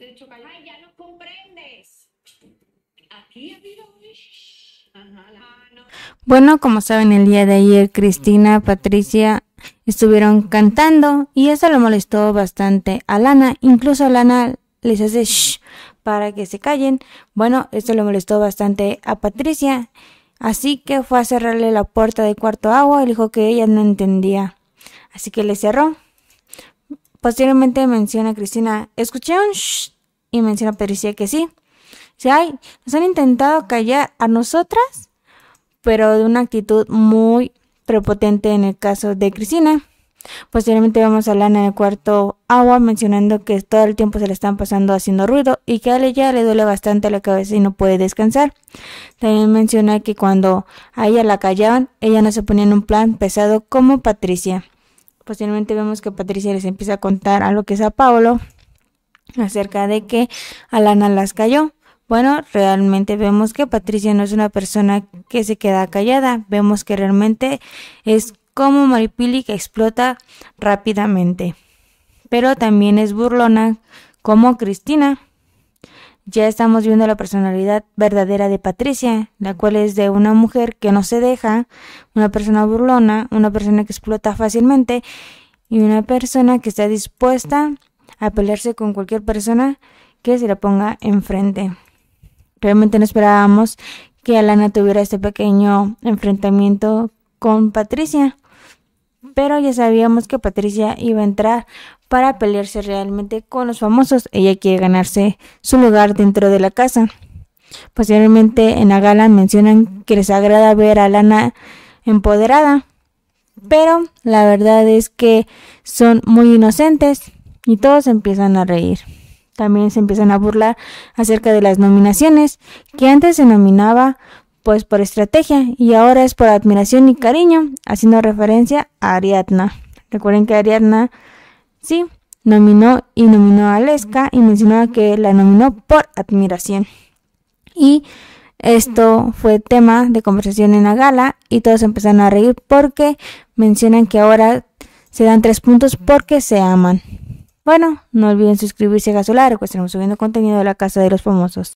ya no comprendes. Aquí ah, Bueno, como saben, el día de ayer Cristina, Patricia estuvieron cantando y eso lo molestó bastante a Lana. Incluso Lana les hace shh para que se callen. Bueno, esto le molestó bastante a Patricia. Así que fue a cerrarle la puerta del cuarto agua y dijo que ella no entendía. Así que le cerró. Posteriormente menciona a Cristina, escuché un shh y menciona a Patricia que sí. Si hay, nos han intentado callar a nosotras, pero de una actitud muy prepotente en el caso de Cristina. Posteriormente vamos a hablar en el cuarto agua mencionando que todo el tiempo se le están pasando haciendo ruido y que a ella le duele bastante la cabeza y no puede descansar. También menciona que cuando a ella la callaban, ella no se ponía en un plan pesado como Patricia. Posteriormente vemos que Patricia les empieza a contar a lo que es a Paolo acerca de que Alana las cayó. Bueno, realmente vemos que Patricia no es una persona que se queda callada. Vemos que realmente es como Maripili que explota rápidamente. Pero también es burlona como Cristina ya estamos viendo la personalidad verdadera de Patricia, la cual es de una mujer que no se deja, una persona burlona, una persona que explota fácilmente y una persona que está dispuesta a pelearse con cualquier persona que se la ponga enfrente. Realmente no esperábamos que Alana tuviera este pequeño enfrentamiento con Patricia, pero ya sabíamos que Patricia iba a entrar para pelearse realmente con los famosos. Ella quiere ganarse su lugar dentro de la casa. Posteriormente en la gala mencionan que les agrada ver a Lana empoderada, pero la verdad es que son muy inocentes y todos empiezan a reír. También se empiezan a burlar acerca de las nominaciones, que antes se nominaba pues por estrategia y ahora es por admiración y cariño, haciendo referencia a Ariadna. Recuerden que Ariadna, sí, nominó y nominó a Lesca y mencionó que la nominó por admiración. Y esto fue tema de conversación en la gala y todos empezaron a reír porque mencionan que ahora se dan tres puntos porque se aman. Bueno, no olviden suscribirse a Gasolaro, pues estaremos subiendo contenido de la Casa de los Famosos.